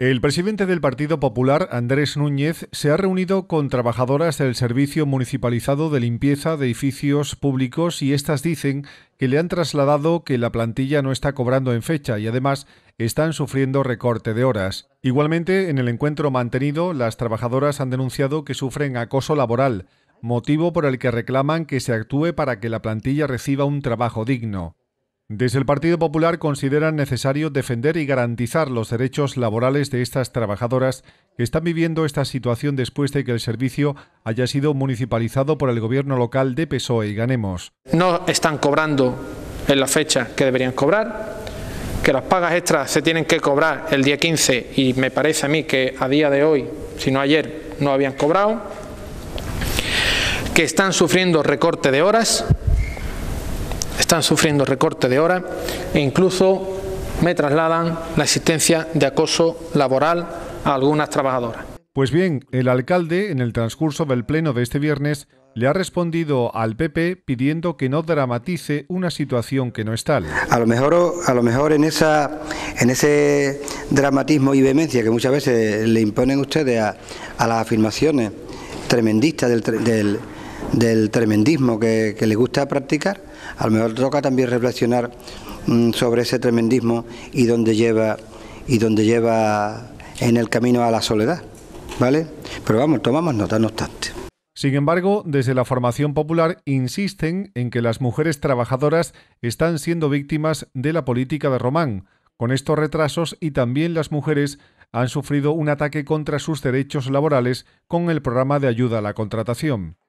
El presidente del Partido Popular, Andrés Núñez, se ha reunido con trabajadoras del Servicio Municipalizado de Limpieza de Edificios Públicos y estas dicen que le han trasladado que la plantilla no está cobrando en fecha y además están sufriendo recorte de horas. Igualmente, en el encuentro mantenido, las trabajadoras han denunciado que sufren acoso laboral, motivo por el que reclaman que se actúe para que la plantilla reciba un trabajo digno. Desde el Partido Popular consideran necesario defender y garantizar los derechos laborales de estas trabajadoras que están viviendo esta situación después de que el servicio haya sido municipalizado por el gobierno local de PSOE y Ganemos. No están cobrando en la fecha que deberían cobrar, que las pagas extras se tienen que cobrar el día 15 y me parece a mí que a día de hoy, si no ayer, no habían cobrado, que están sufriendo recorte de horas están sufriendo recorte de horas e incluso me trasladan la existencia de acoso laboral a algunas trabajadoras. Pues bien, el alcalde, en el transcurso del pleno de este viernes, le ha respondido al PP pidiendo que no dramatice una situación que no es tal. A lo mejor, a lo mejor en, en ese dramatismo y vehemencia que muchas veces le imponen ustedes a, las afirmaciones tremendistas del del tremendismo que, le gusta practicar, a lo mejor toca también reflexionar mm, sobre ese tremendismo y dónde lleva y dónde lleva en el camino a la soledad, ¿vale? Pero vamos, tomamos nota, no obstante. Sin embargo, desde la formación popular insisten en que las mujeres trabajadoras están siendo víctimas de la política de Román. Con estos retrasos y también las mujeres han sufrido un ataque contra sus derechos laborales con el programa de ayuda a la contratación.